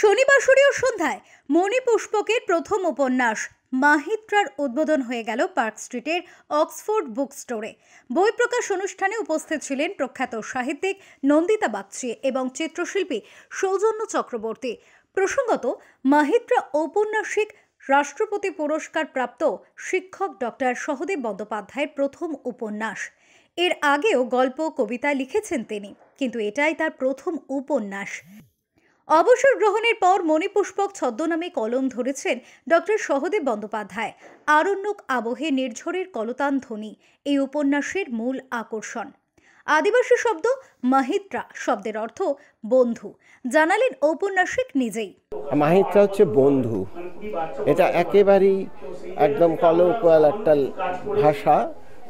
শনিবাসরীয় সন্ধ্যায় মণিপুষ্পকের প্রথম উপন্যাস মাহিত্রার উদ্বোধন হয়ে গেল পার্ক স্ট্রিটের অক্সফোর্ড বুক স্টোরে বই প্রকাশ অনুষ্ঠানে উপস্থিত ছিলেন প্রখ্যাত সাহিত্যিক নন্দিতা বাগচি এবং চিত্রশিল্পী সৌজন্য চক্রবর্তী প্রসঙ্গত মাহিত্রা ঔপন্যাসিক রাষ্ট্রপতি পুরস্কার প্রাপ্ত শিক্ষক ডক্টর সহদেব বন্দ্যোপাধ্যায়ের প্রথম উপন্যাস এর আগেও গল্প কবিতা লিখেছেন তিনি কিন্তু এটাই তার প্রথম উপন্যাস অবসর গ্রহণের পর মণিপুষ্পক ছদ্মনামে কলম ধরেছেন ডক্টর সহদেব বন্দ্যোপাধ্যায় আরণ্যক আবহে নির্ঝরের কলতান ধ্বনি এই উপন্যাসের মূল আকর্ষণ আদিবাসী শব্দ মাহিত্রা শব্দের অর্থ বন্ধু জানালেন ঔপন্যাসিক নিজেই মাহিত্রা হচ্ছে বন্ধু এটা একেবারেই একদম কলোকুয়াল একটা ভাষা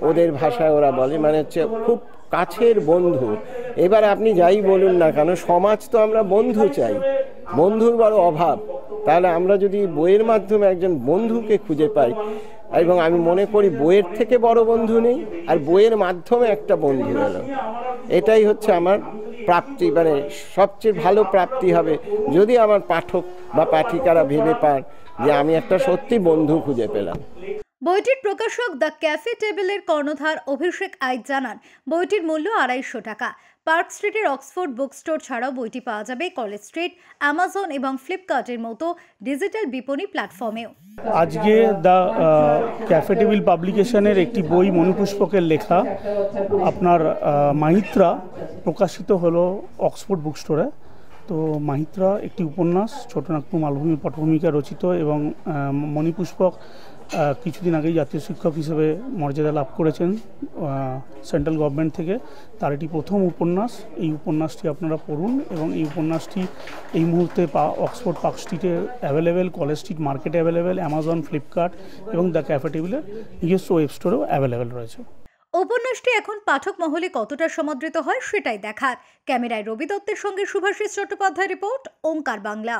ওদের ভাষায় ওরা বলে মানে হচ্ছে খুব কাছের বন্ধু এবার আপনি যাই বলুন না কেন সমাজ তো আমরা বন্ধু চাই বন্ধুর বড় অভাব তাহলে আমরা যদি বইয়ের মাধ্যমে একজন বন্ধুকে খুঁজে পাই এবং আমি মনে করি বইয়ের থেকে বড় বন্ধু নেই আর বইয়ের মাধ্যমে একটা বন্ধু হল এটাই হচ্ছে আমার প্রাপ্তি মানে সবচেয়ে ভালো প্রাপ্তি হবে যদি আমার পাঠক বা পাঠিকারা ভেবে পান যে আমি একটা সত্যি বন্ধু খুঁজে পেলাম বইটির প্রকাশক দ্য ক্যাফে টেবিলের কর্ণধার অভিষেক আই জানান বইটির মূল্য আড়াইশো টাকা পার্ক স্ট্রিটের অক্সফোর্ড বুক স্টোর ছাড়াও বইটি পাওয়া যাবে কলেজ স্ট্রিট অ্যামাজন এবং ফ্লিপকার্টের মতো ডিজিটাল বিপণী প্ল্যাটফর্মেও আজকে দ্য ক্যাফে টেবিল পাবলিকেশনের একটি বই মনুপুষ্পকের লেখা আপনার মাহিত্রা প্রকাশিত হলো অক্সফোর্ড বুক স্টোরে তো মাহিত্রা একটি উপন্যাস ছোটনাগপুর মালভূমি পটভূমিকা রচিত এবং মণিপুষ্পক কিছুদিন আগেই জাতীয় শিক্ষক হিসেবে মর্যাদা লাভ করেছেন সেন্ট্রাল গভর্নমেন্ট থেকে তার এটি প্রথম উপন্যাস এই উপন্যাসটি আপনারা পড়ুন এবং এই উপন্যাসটি এই মুহূর্তে পা অক্সফোর্ড পার্ক স্ট্রিটে অ্যাভেলেবেল কলেজ স্ট্রিট মার্কেটে অ্যাভেলেবেল অ্যামাজন ফ্লিপকার্ট এবং দ্য ক্যাফেটেবিলের নিজস্ব ওয়েব স্টোরেও অ্যাভেলেবেল রয়েছে উপন্যাসটি এখন পাঠক মহলে কতটা সমাদৃত হয় সেটাই দেখার ক্যামেরায় রবি দত্তের সঙ্গে শুভাশিস চট্টোপাধ্যায় রিপোর্ট ওঙ্কার বাংলা